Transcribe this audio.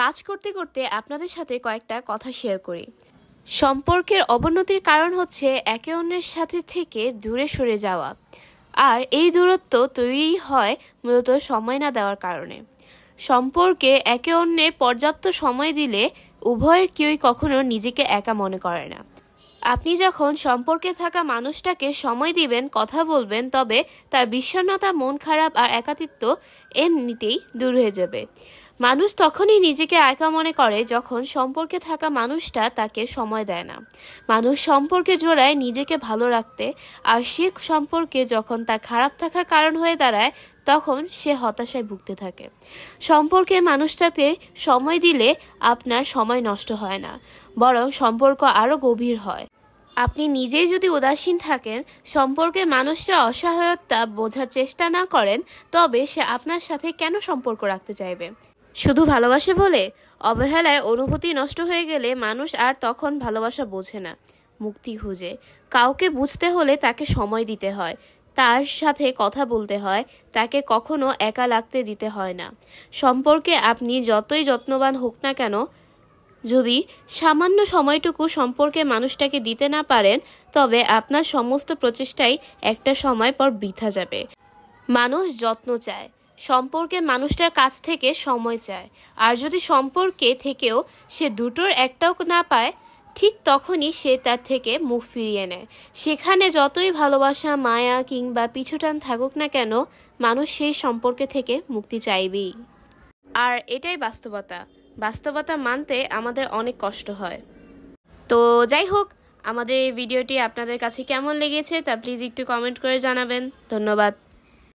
কাজ করতে করতে আপনাদের সাথে কয়েকটা কথা শেয়ার করি সম্পর্কের অবনতির কারণ হচ্ছে একে অন্যের সাথে থেকে দূরে সরে যাওয়া আর এই দূরত্ব তৈরি হয় মূলত সময় না দেওয়ার কারণে সম্পর্কে একে অন্যে পর্যাপ্ত সময় দিলে উভয়ের কেউই কখনো নিজেকে একা মনে করে না আপনি যখন সম্পর্কে থাকা মানুষটাকে সময় দিবেন কথা বলবেন তবে তার বিষণ্ণতা মন খারাপ আর একাতিত্ব এমনিতেই দূর হয়ে যাবে মানুষ তখনই নিজেকে একা মনে করে যখন সম্পর্কে থাকা মানুষটা তাকে সময় দেয় না মানুষ সম্পর্কে জোড়ায় নিজেকে ভালো রাখতে আর সে সম্পর্কে যখন তার খারাপ থাকার কারণ হয়ে দাঁড়ায় তখন সে হতাশায় ভুগতে থাকে সম্পর্কে মানুষটাকে সময় দিলে আপনার সময় নষ্ট হয় না বরং সম্পর্ক আরও গভীর হয় আপনি নিজেই যদি উদাসীন থাকেন সম্পর্কে মানুষটা অসহায়তা বোঝার চেষ্টা না করেন তবে সে আপনার সাথে কেন সম্পর্ক রাখতে চাইবে শুধু ভালোবাসে বলে অবহেলায় অনুভূতি নষ্ট হয়ে গেলে মানুষ আর তখন ভালোবাসা বোঝে না মুক্তি খুঁজে কাউকে বুঝতে হলে তাকে সময় দিতে হয় তার সাথে কথা বলতে হয় তাকে কখনো একা লাগতে দিতে হয় না সম্পর্কে আপনি যতই যত্নবান হোক না কেন যদি সামান্য সময়টুকু সম্পর্কে মানুষটাকে দিতে না পারেন তবে আপনার সমস্ত প্রচেষ্টাই একটা সময় পর বৃথা যাবে মানুষ যত্ন চায় সম্পর্কে মানুষটার কাছ থেকে সময় চায় আর যদি সম্পর্কে থেকেও সে দুটোর একটাও না পায় ঠিক তখনই সে তার থেকে মুখ ফিরিয়ে নেয় সেখানে যতই ভালোবাসা মায়া কিংবা পিছুটান থাকুক না কেন মানুষ সেই সম্পর্কে থেকে মুক্তি চাইবেই আর এটাই বাস্তবতা বাস্তবতা মানতে আমাদের অনেক কষ্ট হয় তো যাই হোক আমাদের এই ভিডিওটি আপনাদের কাছে কেমন লেগেছে তা প্লিজ একটু কমেন্ট করে জানাবেন ধন্যবাদ